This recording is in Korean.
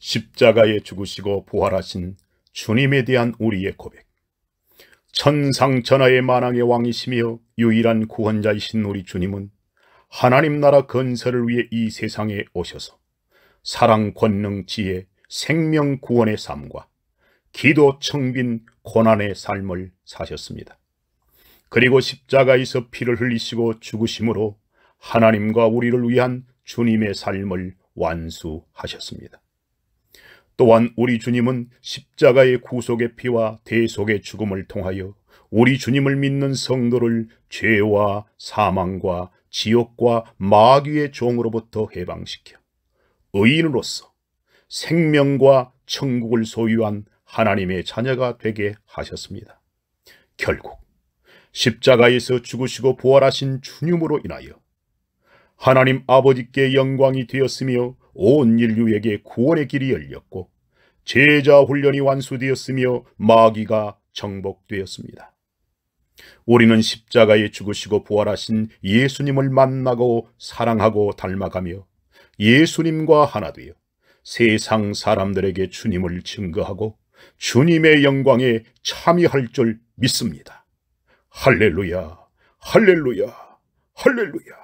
십자가에 죽으시고 부활하신 주님에 대한 우리의 고백. 천상천하의 만왕의 왕이시며 유일한 구원자이신 우리 주님은 하나님 나라 건설을 위해 이 세상에 오셔서 사랑, 권능, 지혜, 생명, 구원의 삶과 기도, 청빈, 고난의 삶을 사셨습니다. 그리고 십자가에서 피를 흘리시고 죽으심으로 하나님과 우리를 위한 주님의 삶을 완수하셨습니다. 또한 우리 주님은 십자가의 구속의 피와 대속의 죽음을 통하여 우리 주님을 믿는 성도를 죄와 사망과 지옥과 마귀의 종으로부터 해방시켜 의인으로서 생명과 천국을 소유한 하나님의 자녀가 되게 하셨습니다. 결국 십자가에서 죽으시고 부활하신 주님으로 인하여 하나님 아버지께 영광이 되었으며 온 인류에게 구원의 길이 열렸고 제자 훈련이 완수되었으며 마귀가 정복되었습니다. 우리는 십자가에 죽으시고 부활하신 예수님을 만나고 사랑하고 닮아가며 예수님과 하나 되어 세상 사람들에게 주님을 증거하고 주님의 영광에 참여할 줄 믿습니다. 할렐루야, 할렐루야, 할렐루야.